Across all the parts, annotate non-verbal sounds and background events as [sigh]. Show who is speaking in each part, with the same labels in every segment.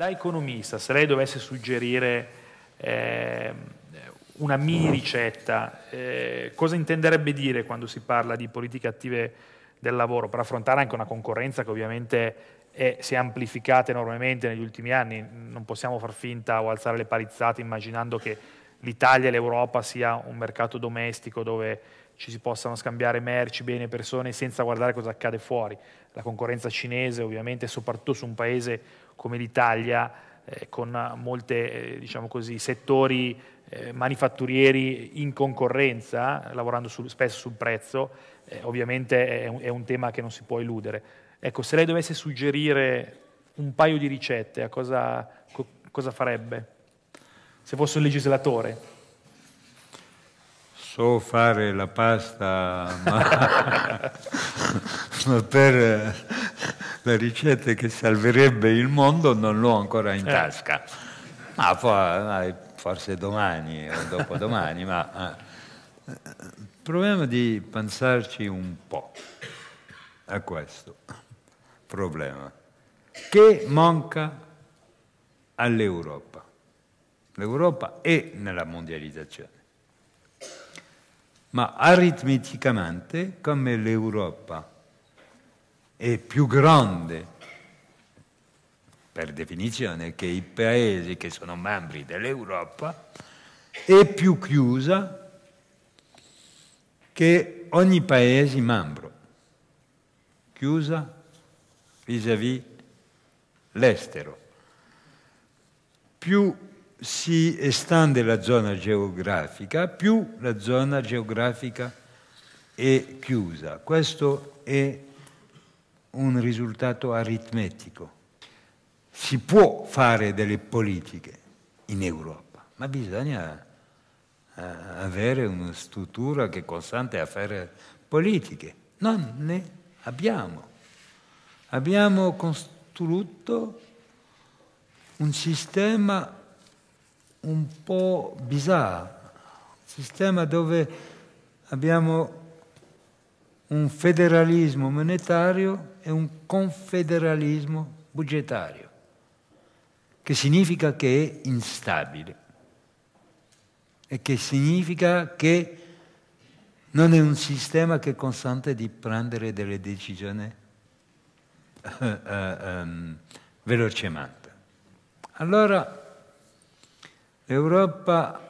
Speaker 1: Da economista, se lei dovesse suggerire eh, una mini ricetta, eh, cosa intenderebbe dire quando si parla di politiche attive del lavoro per affrontare anche una concorrenza che ovviamente è, si è amplificata enormemente negli ultimi anni? Non possiamo far finta o alzare le palizzate immaginando che l'Italia e l'Europa sia un mercato domestico dove ci si possano scambiare merci, beni e persone senza guardare cosa accade fuori. La concorrenza cinese ovviamente, soprattutto su un paese come l'Italia, eh, con molti eh, diciamo settori eh, manifatturieri in concorrenza, lavorando sul, spesso sul prezzo, eh, ovviamente è un, è un tema che non si può eludere. Ecco, se lei dovesse suggerire un paio di ricette, a cosa, co cosa farebbe? Se fosse un legislatore? so fare la pasta, ma, [laughs] ma per la ricetta che salverebbe il mondo non l'ho ancora in eh. tasca. Ma forse domani o dopodomani, ma eh, proviamo di pensarci un po' a questo problema. Che manca all'Europa? L'Europa è nella mondializzazione ma aritmeticamente come l'Europa è più grande per definizione che i paesi che sono membri dell'Europa è più chiusa che ogni paese membro, chiusa vis-à-vis l'estero. Più si estende la zona geografica, più la zona geografica è chiusa. Questo è un risultato aritmetico. Si può fare delle politiche in Europa, ma bisogna eh, avere una struttura che consente a fare politiche. Non ne abbiamo. Abbiamo costruito un sistema un po' bizzarro, un sistema dove abbiamo un federalismo monetario e un confederalismo budgetario, che significa che è instabile e che significa che non è un sistema che consente di prendere delle decisioni uh, [laughs] um, velocemente. Allora, L'Europa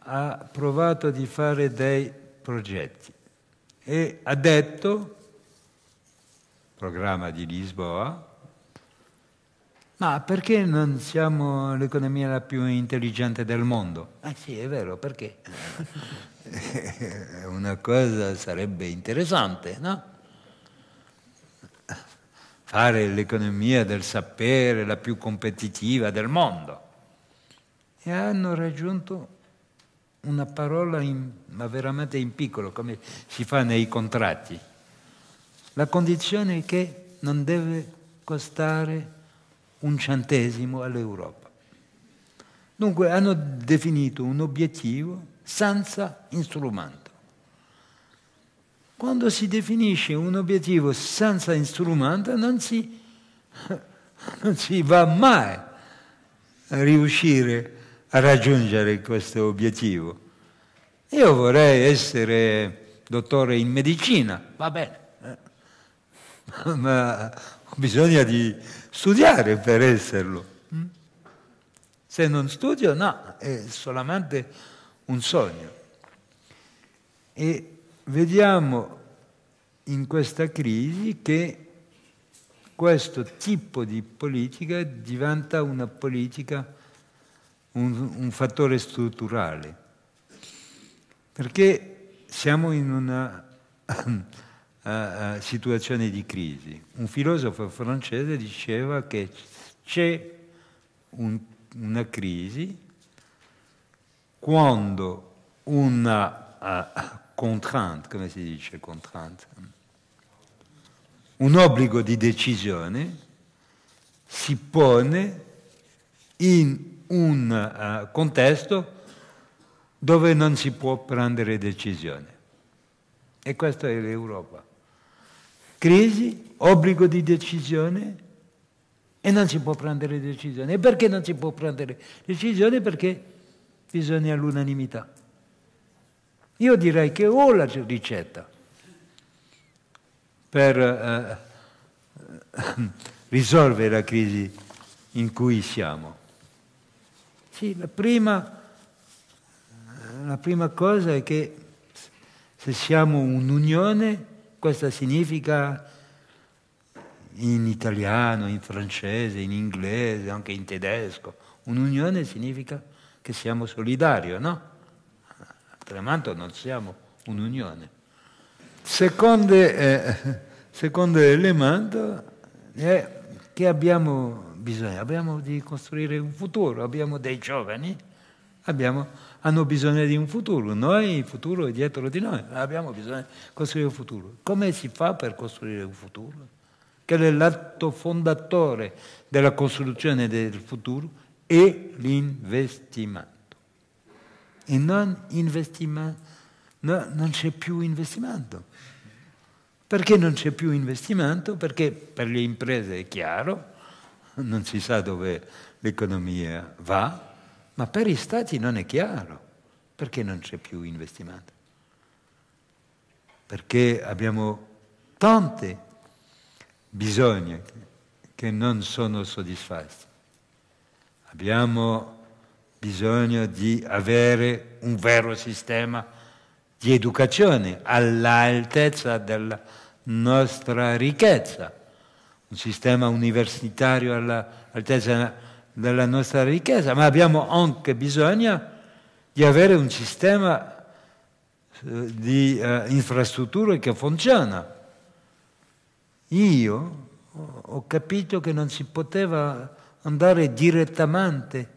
Speaker 1: ha provato di fare dei progetti e ha detto, programma di Lisboa, ma perché non siamo l'economia la più intelligente del mondo? Ah sì, è vero, perché? [laughs] Una cosa sarebbe interessante, no? Fare l'economia del sapere la più competitiva del mondo e hanno raggiunto una parola in, ma veramente in piccolo, come si fa nei contratti. La condizione è che non deve costare un centesimo all'Europa. Dunque hanno definito un obiettivo senza strumento. Quando si definisce un obiettivo senza strumento non si, [laughs] non si va mai a riuscire a a raggiungere questo obiettivo. Io vorrei essere dottore in medicina, va bene, eh, ma ho bisogno di studiare per esserlo. Mm? Se non studio, no, è solamente un sogno. E vediamo in questa crisi che questo tipo di politica diventa una politica un, un fattore strutturale, perché siamo in una uh, [coughs] situazione di crisi. Un filosofo francese diceva che c'è un, una crisi quando una uh, contrainte, come si dice contrainte, un obbligo di decisione si pone in un uh, contesto dove non si può prendere decisione. E questa è l'Europa. Crisi, obbligo di decisione e non si può prendere decisione. E perché non si può prendere decisione? Perché bisogna l'unanimità. Io direi che ho la ricetta per eh, eh, risolvere la crisi in cui siamo. Sì, la prima, la prima cosa è che se siamo un'unione, questo significa in italiano, in francese, in inglese, anche in tedesco, un'unione significa che siamo solidari, no? Altrimenti non siamo un'unione. Secondo, eh, secondo elemento è che abbiamo bisogno, abbiamo di costruire un futuro, abbiamo dei giovani, abbiamo, hanno bisogno di un futuro, noi il futuro è dietro di noi, abbiamo bisogno di costruire un futuro. Come si fa per costruire un futuro? Che è l'atto fondatore della costruzione del futuro è l'investimento. E non investimento, no, non c'è più investimento. Perché non c'è più investimento? Perché per le imprese è chiaro, [laughs] non si sa dove l'economia va, ma per gli stati non è chiaro perché non c'è più investimento. Perché abbiamo tanti bisogni che non sono soddisfatti. Abbiamo bisogno di avere un vero sistema di educazione all'altezza della nostra ricchezza un sistema universitario all'altezza della nostra ricchezza, ma abbiamo anche bisogno di avere un sistema eh, di uh, infrastrutture che funziona. Io ho capito che non si poteva andare direttamente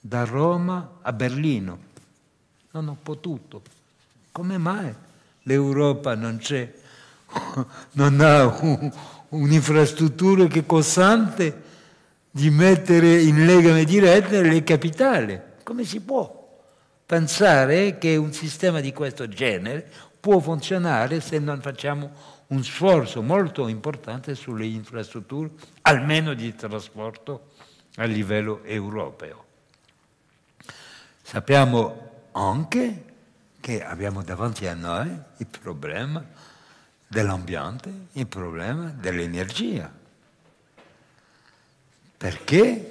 Speaker 1: da Roma a Berlino. Non ho potuto. Come mai l'Europa non c'è? [laughs] non ha un, un'infrastruttura che consente di mettere in legame diretto le capitali. Come si può pensare che un sistema di questo genere può funzionare se non facciamo un sforzo molto importante sulle infrastrutture, almeno di trasporto a livello europeo. Sappiamo anche che abbiamo davanti a noi il problema dell'ambiente, il problema dell'energia. Perché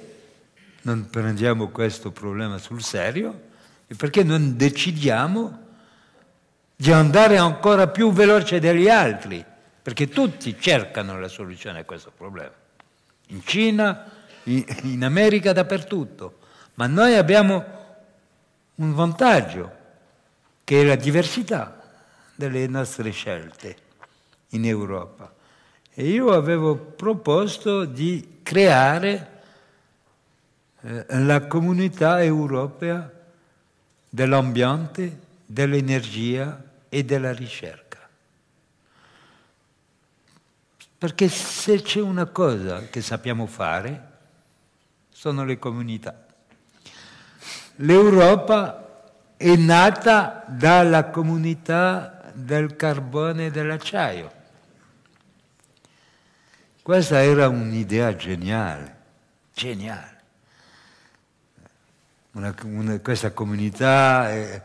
Speaker 1: non prendiamo questo problema sul serio e perché non decidiamo di andare ancora più veloce degli altri? Perché tutti cercano la soluzione a questo problema. In Cina, in America, dappertutto. Ma noi abbiamo un vantaggio, che è la diversità delle nostre scelte in Europa. E io avevo proposto di creare eh, la comunità europea dell'ambiente, dell'energia e della ricerca. Perché se c'è una cosa che sappiamo fare, sono le comunità. L'Europa è nata dalla comunità del carbone e dell'acciaio. Questa era un'idea geniale, geniale. Una, una, questa comunità eh,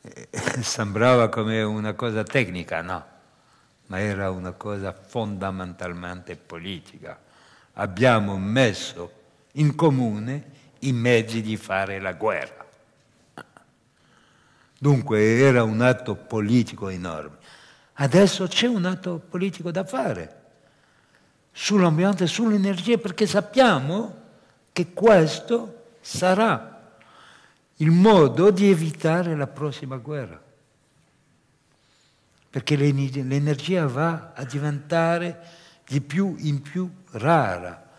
Speaker 1: eh, [laughs] sembrava come una cosa tecnica, no, ma era una cosa fondamentalmente politica. Abbiamo messo in comune i mezzi di fare la guerra. Dunque era un atto politico enorme. Adesso c'è un atto politico da fare sull'ambiente, sull'energia, perché sappiamo che questo sarà il modo di evitare la prossima guerra. Perché l'energia va a diventare di più in più rara.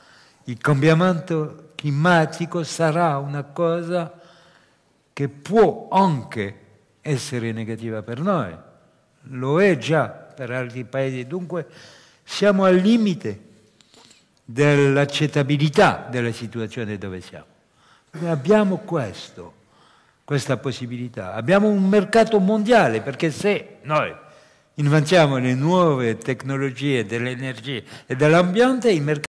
Speaker 1: Il cambiamento climatico sarà una cosa che può anche essere negativa per noi, lo è già per altri paesi. Dunque siamo al limite dell'accettabilità della situazione dove siamo. Noi abbiamo questo, questa possibilità. Abbiamo un mercato mondiale perché se noi inventiamo le nuove tecnologie dell'energia e dell'ambiente, il mercato